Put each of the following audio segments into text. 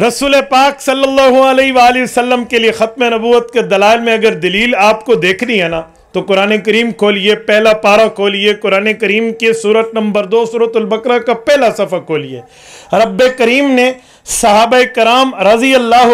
रसूल पाक सल्लल्लाहु अलैहि सल्लाम के लिए ख़त्म नबूत के दलाल में अगर दलील आपको देखनी है ना तो कुरान करीम खोलिए पहला पारा खोलिए कुरान करीम के सूरत नंबर दो सूरतुल्बकरा का पहला सफ़ा खोलिए रब करीम ने साहब कराम रज़ी अल्लाह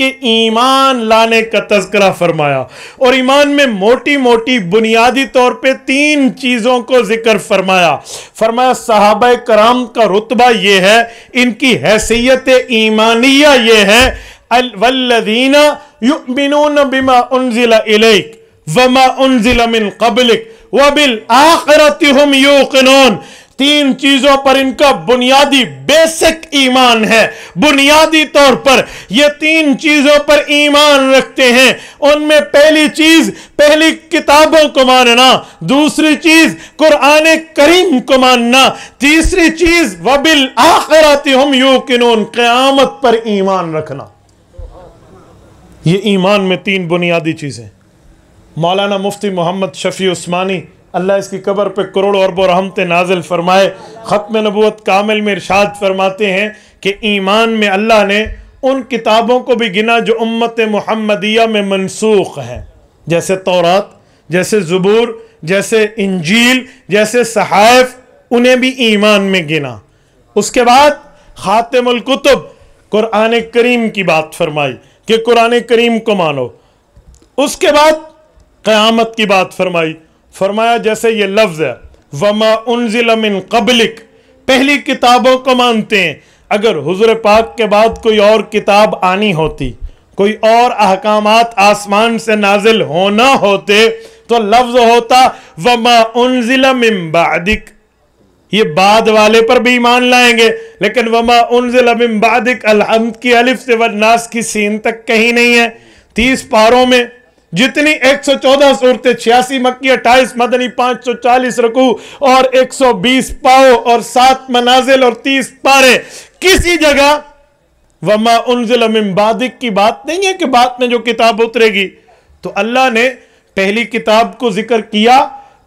के ईमान लाने का तस्करा फरमाया और ईमान में मोटी मोटी बुनियादी तौर पर तीन चीज़ों को जिक्र फरमाया फरमाया साहब कराम का रुतबा ये है इनकी हैसियत ईमानिया ये है वल्लदीना बिमा उनजिला इलेक कबलिक हम तीन चीजों पर इनका बुनियादी बेसिक ईमान है बुनियादी तौर पर ये तीन चीजों पर ईमान रखते हैं उनमें पहली चीज पहली किताबों को मानना दूसरी चीज कुरान करीम को मानना तीसरी चीज वबिल आखराती हम यू किनोन क्यामत पर ईमान रखना ये ईमान में तीन बुनियादी चीजें मौलाना मुफ्ती मोहम्मद शफ़ी उस्मानी अल्लाह इसकी कबर पर करोड़ों अरबों रहमत नाजिल फ़रमाए ख़त्म नबूत कामिल में इरशाद फरमाते हैं कि ईमान में अल्लाह ने उन किताबों को भी गिना जो उम्मत महमदिया में मनसूख हैं जैसे तौरात जैसे ज़बूर जैसे इंजील जैसे सहाइफ उन्हें भी ईमान में गिना उसके बाद ख़ातमकुतुब क़ुरान करीम की बात फरमाई कि कुरान करीम को मानो उसके बाद क़यामत की बात फरमाई फरमाया जैसे ये लफ्ज़ है वमा उनजिल कबलिक पहली किताबों को मानते हैं अगर हजूर पाक के बाद कोई और किताब आनी होती कोई और अहकाम आसमान से नाजिल होना होते तो लफ्ज होता वमा उनजिला बदिक ये बाद वाले पर भी ईमान लाएंगे लेकिन वमा उनजिला बदिक अलहमद की अलिफ से वनास की सीन तक कहीं नहीं है तीस पारों में जितनी 114 सूरतें छियासी मक्की अट्ठाईस मदनी 540 रकू और 120 पाओ और सात मनाजिल और 30 पारे किसी जगह वमा उनजिल बादिक की बात नहीं है कि बाद में जो किताब उतरेगी तो अल्लाह ने पहली किताब को जिक्र किया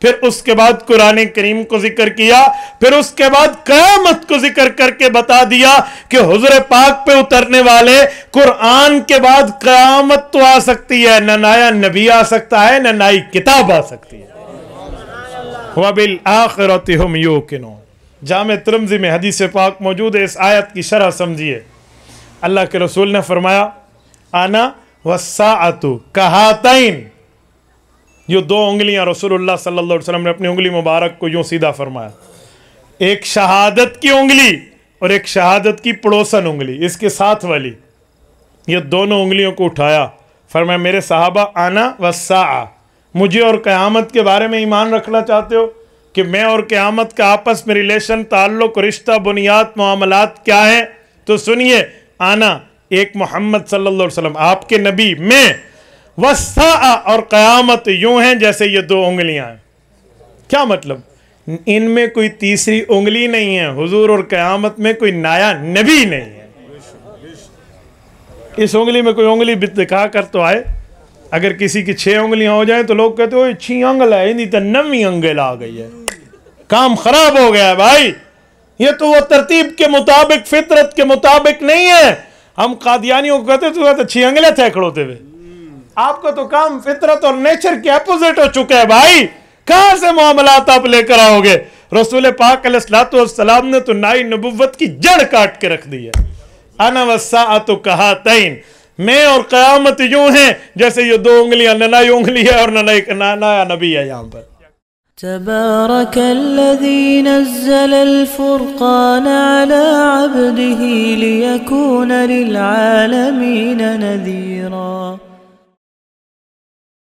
फिर उसके बाद कुरान करीम को जिक्र किया फिर उसके बाद कयामत को जिक्र करके बता दिया कि हजर पाक पे उतरने वाले कुरान के बाद कयामत तो आ सकती है न नया नबी आ सकता है न नई किताब आ सकती है वबिल हम किनो जाम तरमजी में हदीस पाक मौजूद है इस आयत की शरह समझिए अल्लाह के रसूल ने फरमाया आना वसा आतु कहा जो दो उंगलियां रसूलुल्लाह सल्लल्लाहु अलैहि वसल्लम ने अपनी उंगली मुबारक को यूं सीधा फरमाया एक शहादत की उंगली और एक शहादत की पड़ोसन उंगली इसके साथ वाली ये दोनों उंगलियों को उठाया फरमाया मेरे साहबा आना वसा मुझे और क़्यामत के बारे में ईमान रखना चाहते हो कि मैं और क़्यामत का आपस में रिलेशन ताल्लुक़ रिश्ता बुनियाद मामला क्या है तो सुनिए आना एक मोहम्मद सल्ला वसलम आपके नबी मैं वस्ता और क़यामत यूं हैं जैसे ये दो उंगलियां हैं क्या मतलब इनमें कोई तीसरी उंगली नहीं है हुजूर और क़यामत में कोई नाया नबी नहीं है इस उंगली में कोई उंगली दिखा कर तो आए अगर किसी की छह उंगलियां हो जाए तो लोग कहते हो छी अंगल है नहीं तो नवी अंगल आ गई है काम खराब हो गया है भाई ये तो वो तरतीब के मुताबिक फितरत के मुताबिक नहीं है हम कादियानियों को कहते तो छी अंगले थे खड़ोते हुए आपको तो काम फितरत और नेचर के अपोजिट हो चुका है भाई कहां से मामला आप लेकर आओगे रसूल पाक सलाम ने तो नाई नबुवत की जड़ काट के रख दी है अना तो कहा तैन मैं और कयामत यूं है जैसे ये दो उंगलियां ननाई उंगली है और ननाई नाया नबी है यहाँ पर تبارك الذي نزل الفرقان على عبده ليكون للعالمين نذيراً